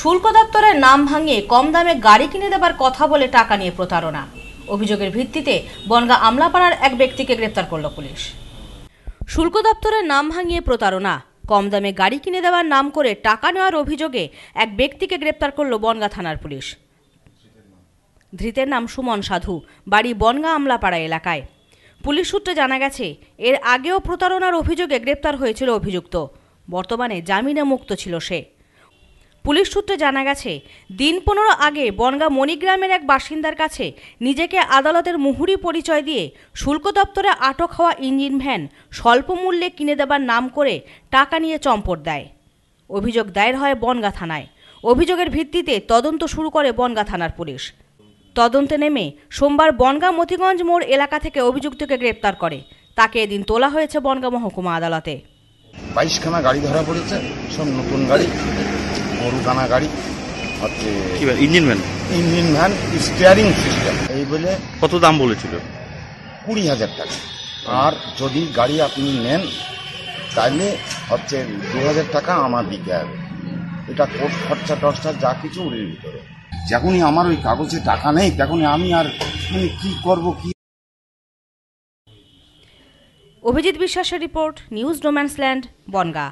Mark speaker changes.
Speaker 1: শুল্ক দপ্তরের নাম ভাঙিয়ে কম দামে গাড়ি কিনে দেবার কথা বলে টাকা নিয়ে প্রতারণা অভিযোগের ভিত্তিতে বনগা আমলাপাড়ার এক ব্যক্তিকে গ্রেপ্তার করল পুলিশ শুল্ক দপ্তরের নাম ভাঙিয়ে প্রতারণা কম দামে গাড়ি কিনে দেওয়ার নাম করে টাকা নেওয়ার অভিযোগে এক ব্যক্তিকে গ্রেপ্তার করল বনগা থানার পুলিশ ধৃতের নাম সুমন সাধু বাড়ি বনগা আমলাপাড়া এলাকায় পুলিশ সূত্রে জানা গেছে এর আগেও প্রতারণার অভিযোগে গ্রেপ্তার হয়েছিল অভিযুক্ত বর্তমানে জামিনে মুক্ত ছিল সে পুলিশ সূত্রে জানা গেছে দিন পনেরো আগে বনগা মণিগ্রামের এক বাসিন্দার কাছে নিজেকে আদালতের মুহুরি পরিচয় দিয়ে শুল্ক দপ্তরে আটক হওয়া ইঞ্জিন ভ্যান স্বল্প মূল্যে কিনে দেবার নাম করে টাকা নিয়ে চম্পট দেয় অভিযোগ দায়ের হয় বনগা থানায় অভিযোগের ভিত্তিতে তদন্ত শুরু করে বনগা থানার পুলিশ তদন্তে নেমে সোমবার বনগা মতিগঞ্জ মোড় এলাকা থেকে অভিযুক্তকে গ্রেপ্তার করে তাকে এদিন তোলা হয়েছে বনগা মহকুমা আদালতে
Speaker 2: বাইশখানা গাড়ি ধরা পড়েছে সব নতুন গাড়ি গরু দানা গাড়ি হচ্ছে কি engine van engine van steering system এই বলে কত দাম বলেছিল কুড়ি হাজার টাকা আর যদি গাড়ি আপনি নেন তাহলে হচ্ছে দু হাজার টাকা আমার দিতে হবে এটা কোর্ট খরচা টর্চা যা কিছু ওর ভিতরে যখনই আমার ওই কাগজে টাকা নেই তখনই আমি আর মানে কী করবো কী
Speaker 1: অভিজিৎ বিশ্বাসের রিপোর্ট নিউজ ল্যান্ড বনগাঁ